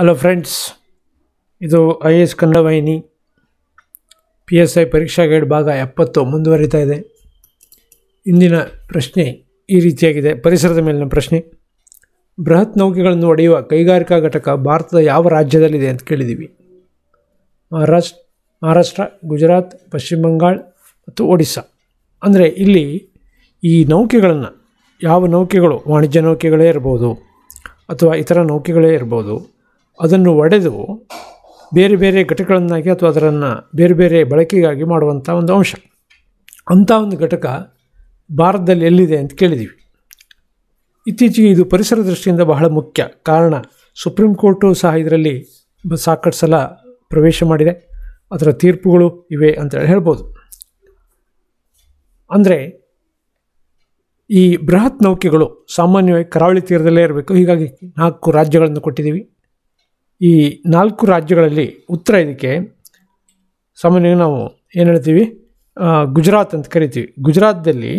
hello friends ಇದು I S Kannada ವಾಹಿನಿ P S I ಪರೀಕ್ಷಾ ಗೈಡ್ ಭಾಗ ಎಪ್ಪತ್ತು ಮುಂದುವರಿತಾ ಇದೆ ಇಂದಿನ ಪ್ರಶ್ನೆ ಈ ರೀತಿಯಾಗಿದೆ ಪರಿಸರದ ಮೇಲಿನ ಪ್ರಶ್ನೆ ಬೃಹತ್ ನೌಕೆಗಳನ್ನು ಒಡೆಯುವ ಕೈಗಾರಿಕಾ ಘಟಕ ಭಾರತದ ಯಾವ ರಾಜ್ಯದಲ್ಲಿದೆ ಅಂತ ಕೇಳಿದ್ದೀವಿ ಮಹಾರಾಷ್ಟ್ರ ಮಹಾರಾಷ್ಟ್ರ ಗುಜರಾತ್ ಪಶ್ಚಿಮ ಬಂಗಾಳ ಮತ್ತು ಒಡಿಸ್ಸಾ ಅಂದರೆ ಇಲ್ಲಿ ಈ ನೌಕೆಗಳನ್ನು ಯಾವ ನೌಕೆಗಳು ವಾಣಿಜ್ಯ ನೌಕೆಗಳೇ ಇರ್ಬೋದು ಅಥವಾ ಇತರ ನೌಕೆಗಳೇ ಇರ್ಬೋದು ಅದನ್ನು ಒಡೆದು ಬೇರೆ ಬೇರೆ ಘಟಕಗಳನ್ನಾಗಿ ಅಥವಾ ಅದರನ್ನು ಬೇರೆ ಬೇರೆ ಬಳಕೆಗಾಗಿ ಮಾಡುವಂಥ ಒಂದು ಅಂಶ ಅಂಥ ಒಂದು ಘಟಕ ಭಾರತದಲ್ಲಿ ಎಲ್ಲಿದೆ ಅಂತ ಕೇಳಿದ್ದೀವಿ ಇತ್ತೀಚೆಗೆ ಇದು ಪರಿಸರ ದೃಷ್ಟಿಯಿಂದ ಬಹಳ ಮುಖ್ಯ ಕಾರಣ ಸುಪ್ರೀಂ ಕೋರ್ಟು ಸಹ ಇದರಲ್ಲಿ ಸಾಕಷ್ಟು ಸಲ ಪ್ರವೇಶ ಮಾಡಿದೆ ಅದರ ತೀರ್ಪುಗಳು ಇವೆ ಅಂತೇಳಿ ಹೇಳ್ಬೋದು ಅಂದರೆ ಈ ಬೃಹತ್ ನೌಕೆಗಳು ಸಾಮಾನ್ಯವಾಗಿ ಕರಾವಳಿ ತೀರದಲ್ಲೇ ಇರಬೇಕು ಹೀಗಾಗಿ ನಾಲ್ಕು ರಾಜ್ಯಗಳನ್ನು ಕೊಟ್ಟಿದ್ದೀವಿ ಈ ನಾಲ್ಕು ರಾಜ್ಯಗಳಲ್ಲಿ ಉತ್ತರ ಇದಕ್ಕೆ ಸಾಮಾನ್ಯವಾಗಿ ನಾವು ಏನು ಹೇಳ್ತೀವಿ ಗುಜರಾತ್ ಅಂತ ಕರಿತೀವಿ ಗುಜರಾತ್ದಲ್ಲಿ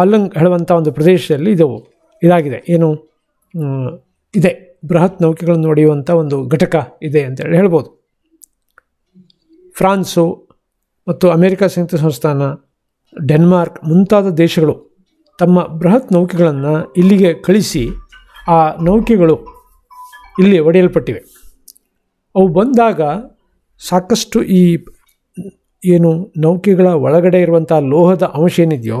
ಆಲಂಗ್ ಹೇಳುವಂಥ ಒಂದು ಪ್ರದೇಶದಲ್ಲಿ ಇದು ಇದಾಗಿದೆ ಏನು ಇದೆ ಬೃಹತ್ ನೌಕೆಗಳನ್ನು ಹೊಡೆಯುವಂಥ ಒಂದು ಘಟಕ ಇದೆ ಅಂತೇಳಿ ಹೇಳ್ಬೋದು ಫ್ರಾನ್ಸು ಮತ್ತು ಅಮೇರಿಕ ಸಂಯುಕ್ತ ಸಂಸ್ಥಾನ ಡೆನ್ಮಾರ್ಕ್ ಮುಂತಾದ ದೇಶಗಳು ತಮ್ಮ ಬೃಹತ್ ನೌಕೆಗಳನ್ನು ಇಲ್ಲಿಗೆ ಕಳಿಸಿ ಆ ನೌಕೆಗಳು ಇಲ್ಲಿ ಒಡೆಯಲ್ಪಟ್ಟಿವೆ ಅವು ಬಂದಾಗ ಸಾಕಷ್ಟು ಈ ಏನು ನೌಕೆಗಳ ಒಳಗಡೆ ಇರುವಂಥ ಲೋಹದ ಅಂಶ ಏನಿದೆಯೋ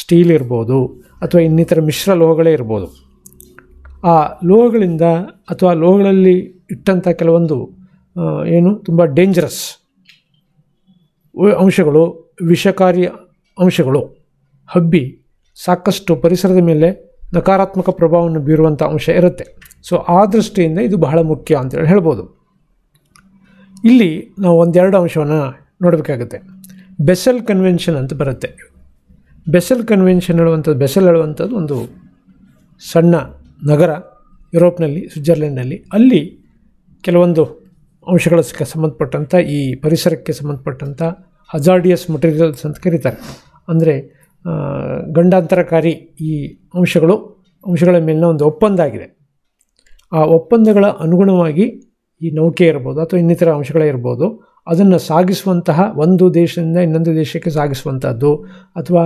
ಸ್ಟೀಲ್ ಇರ್ಬೋದು ಅಥವಾ ಇನ್ನಿತರ ಮಿಶ್ರ ಲೋಹಗಳೇ ಇರ್ಬೋದು ಆ ಲೋಹಗಳಿಂದ ಅಥವಾ ಲೋಹಗಳಲ್ಲಿ ಇಟ್ಟಂಥ ಕೆಲವೊಂದು ಏನು ತುಂಬ ಡೇಂಜರಸ್ ಅಂಶಗಳು ವಿಷಕಾರಿ ಅಂಶಗಳು ಹಬ್ಬಿ ಸಾಕಷ್ಟು ಪರಿಸರದ ಮೇಲೆ ನಕಾರಾತ್ಮಕ ಪ್ರಭಾವವನ್ನು ಬೀರುವಂಥ ಅಂಶ ಇರುತ್ತೆ ಸೊ ಆ ದೃಷ್ಟಿಯಿಂದ ಇದು ಬಹಳ ಮುಖ್ಯ ಅಂತೇಳಿ ಹೇಳ್ಬೋದು ಇಲ್ಲಿ ನಾವು ಒಂದೆರಡು ಅಂಶವನ್ನು ನೋಡಬೇಕಾಗುತ್ತೆ ಬೆಸೆಲ್ ಕನ್ವೆನ್ಷನ್ ಅಂತ ಬರುತ್ತೆ ಬೆಸೆಲ್ ಕನ್ವೆನ್ಷನ್ ಹೇಳುವಂಥದ್ದು ಬೆಸೆಲ್ ಹೇಳುವಂಥದ್ದು ಒಂದು ಸಣ್ಣ ನಗರ ಯುರೋಪ್ನಲ್ಲಿ ಸ್ವಿಟ್ಜರ್ಲೆಂಡ್ನಲ್ಲಿ ಅಲ್ಲಿ ಕೆಲವೊಂದು ಅಂಶಗಳ ಸಂಬಂಧಪಟ್ಟಂಥ ಈ ಪರಿಸರಕ್ಕೆ ಸಂಬಂಧಪಟ್ಟಂಥ ಹಜಾರ್ಡಿಯಸ್ ಮಟೀರಿಯಲ್ಸ್ ಅಂತ ಕರೀತಾರೆ ಅಂದರೆ ಗಂಡಾಂತರಕಾರಿ ಈ ಅಂಶಗಳು ಅಂಶಗಳ ಮೇಲಿನ ಒಂದು ಒಪ್ಪಂದ ಆಗಿದೆ ಆ ಒಪ್ಪಂದಗಳ ಅನುಗುಣವಾಗಿ ಈ ನೌಕೆ ಇರ್ಬೋದು ಅಥವಾ ಇನ್ನಿತರ ಅಂಶಗಳೇ ಇರ್ಬೋದು ಅದನ್ನು ಸಾಗಿಸುವಂತಹ ಒಂದು ದೇಶದಿಂದ ಇನ್ನೊಂದು ದೇಶಕ್ಕೆ ಸಾಗಿಸುವಂಥದ್ದು ಅಥವಾ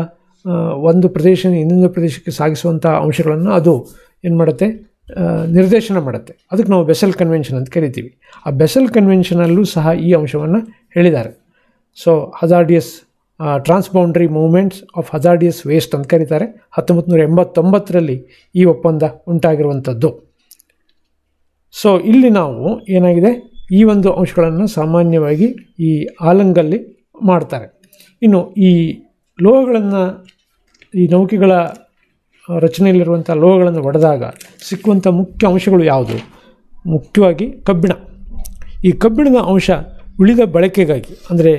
ಒಂದು ಪ್ರದೇಶದಿಂದ ಇನ್ನೊಂದು ಪ್ರದೇಶಕ್ಕೆ ಸಾಗಿಸುವಂತಹ ಅಂಶಗಳನ್ನು ಅದು ಏನು ಮಾಡುತ್ತೆ ನಿರ್ದೇಶನ ಮಾಡುತ್ತೆ ಅದಕ್ಕೆ ನಾವು ಬೆಸಲ್ ಕನ್ವೆನ್ಷನ್ ಅಂತ ಕರಿತೀವಿ ಆ ಬೆಸಲ್ ಕನ್ವೆನ್ಷನಲ್ಲೂ ಸಹ ಈ ಅಂಶವನ್ನು ಹೇಳಿದ್ದಾರೆ so hazardous transboundary movements of hazardous waste ಅಂತ ಕರೀತಾರೆ ಹತ್ತೊಂಬತ್ತು ನೂರ ಎಂಬತ್ತೊಂಬತ್ತರಲ್ಲಿ ಈ ಒಪ್ಪಂದ ಉಂಟಾಗಿರುವಂಥದ್ದು ಸೊ ಇಲ್ಲಿ ನಾವು ಏನಾಗಿದೆ ಈ ಒಂದು ಅಂಶಗಳನ್ನು ಸಾಮಾನ್ಯವಾಗಿ ಈ ಆಲಂಗಲ್ಲಿ ಮಾಡ್ತಾರೆ ಇನ್ನು ಈ ಲೋಹಗಳನ್ನು ಈ ನೌಕೆಗಳ ರಚನೆಯಲ್ಲಿರುವಂಥ ಲೋಹಗಳನ್ನು ಒಡೆದಾಗ ಸಿಕ್ಕುವಂಥ ಮುಖ್ಯ ಅಂಶಗಳು ಯಾವುದು ಮುಖ್ಯವಾಗಿ ಕಬ್ಬಿಣ ಈ ಕಬ್ಬಿಣದ ಅಂಶ ಉಳಿದ ಬಳಕೆಗಾಗಿ ಅಂದರೆ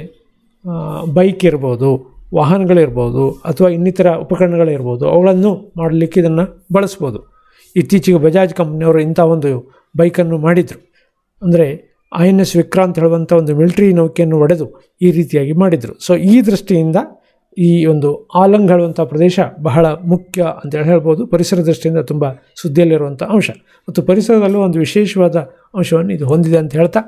ಬೈಕ್ ಇರ್ಬೋದು ವಾಹನಗಳಿರ್ಬೋದು ಅಥವಾ ಇನ್ನಿತರ ಉಪಕರಣಗಳಿರ್ಬೋದು ಅವುಗಳನ್ನು ಮಾಡಲಿಕ್ಕೆ ಇದನ್ನು ಬಳಸ್ಬೋದು ಇತ್ತೀಚೆಗೆ ಬಜಾಜ್ ಕಂಪ್ನಿಯವರು ಇಂಥ ಒಂದು ಬೈಕನ್ನು ಮಾಡಿದರು ಅಂದರೆ ಐ ಎನ್ ಎಸ್ ವಿಕ್ರಾಂತ್ ಹೇಳುವಂಥ ಒಂದು ಮಿಲಿಟ್ರಿ ನೌಕೆಯನ್ನು ಒಡೆದು ಈ ರೀತಿಯಾಗಿ ಮಾಡಿದರು ಸೊ ಈ ದೃಷ್ಟಿಯಿಂದ ಈ ಒಂದು ಆಲಂಗ್ ಹೇಳುವಂಥ ಪ್ರದೇಶ ಬಹಳ ಮುಖ್ಯ ಅಂತೇಳಿ ಹೇಳ್ಬೋದು ಪರಿಸರ ದೃಷ್ಟಿಯಿಂದ ತುಂಬ ಸುದ್ದಿಯಲ್ಲಿರುವಂಥ ಅಂಶ ಮತ್ತು ಪರಿಸರದಲ್ಲೂ ಒಂದು ವಿಶೇಷವಾದ ಅಂಶವನ್ನು ಇದು ಹೊಂದಿದೆ ಅಂತ ಹೇಳ್ತಾ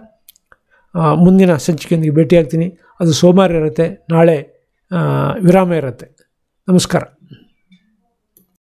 ಮುಂದಿನ ಸಂಚಿಕೆಯೊಂದಿಗೆ ಭೇಟಿಯಾಗ್ತೀನಿ ಅದು ಸೋಮವಾರ ಇರುತ್ತೆ ನಾಳೆ ವಿರಾಮ ಇರುತ್ತೆ ನಮಸ್ಕಾರ